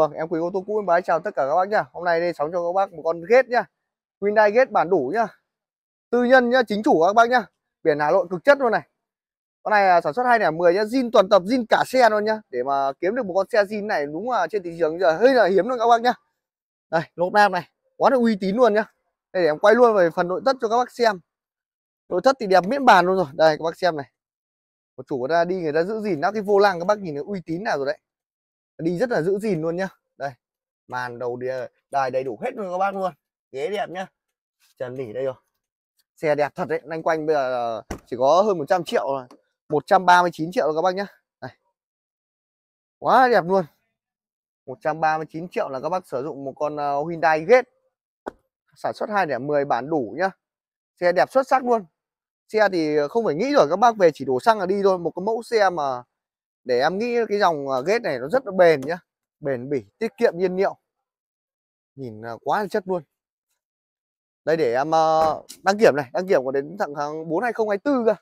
Vâng, em quý ô tô cũ em bái chào tất cả các bác nhá. Hôm nay đây sóng cho các bác một con ghét nhá. Hyundai ghét bản đủ nhá. Tư nhân nhá, chính chủ các bác nhá. Biển Hà Nội cực chất luôn này. Con này sản xuất 2010 nhá, zin toàn tập, zin cả xe luôn nhá. Để mà kiếm được một con xe zin này đúng là trên thị trường giờ hơi là hiếm luôn các bác nhá. Đây, lốp nam này, quá là uy tín luôn nhá. Đây để em quay luôn về phần nội thất cho các bác xem. Nội thất thì đẹp miễn bàn luôn rồi. Đây các bác xem này. Một chủ người ta đi người ta giữ gìn nó cái vô lăng các bác nhìn nó uy tín nào rồi đấy đi rất là giữ gìn luôn nhá đây màn đầu đài, đài đầy đủ hết luôn các bác luôn ghế đẹp nhá trần đỉ đây rồi xe đẹp thật đấy lanh quanh bây giờ chỉ có hơn 100 triệu rồi 139 triệu rồi các bác nhá này. quá đẹp luôn 139 triệu là các bác sử dụng một con ờ, Hyundai Gate sản xuất 2.10 bản đủ nhá xe đẹp xuất sắc luôn xe thì không phải nghĩ rồi các bác về chỉ đổ xăng là đi thôi một cái mẫu xe mà để em nghĩ cái dòng ờ, ghét này nó rất là bền nhá bền bỉ tiết kiệm nhiên liệu nhìn ờ, quá là chất luôn đây để em ờ, đăng kiểm này đăng kiểm còn đến thẳng tháng 4 2024 cơ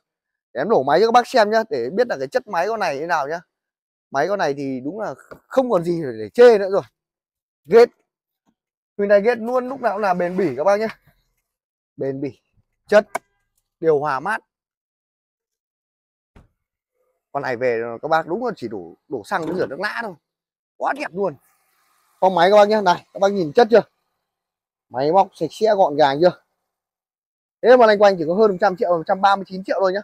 để em đổ máy cho các bác xem nhá để biết là cái chất máy con này như nào nhá máy con này thì đúng là không còn gì để chê nữa rồi ghét Hyundai ghét luôn lúc nào cũng là bền bỉ các bác nhé bền bỉ chất điều hòa mát con này về các bác đúng là chỉ đủ đổ xăng rửa nước lã thôi quá đẹp luôn con máy các bác nhé này các bác nhìn chất chưa máy móc sạch sẽ gọn gàng chưa thế mà loanh quanh chỉ có hơn 100 triệu 139 triệu thôi nhá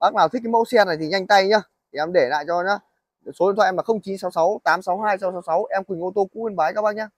bác nào thích cái mẫu xe này thì nhanh tay nhá thì em để lại cho nhá số điện thoại em là 0966 862 666 em Quỳnh ô tô cũ yên bái các bác nhé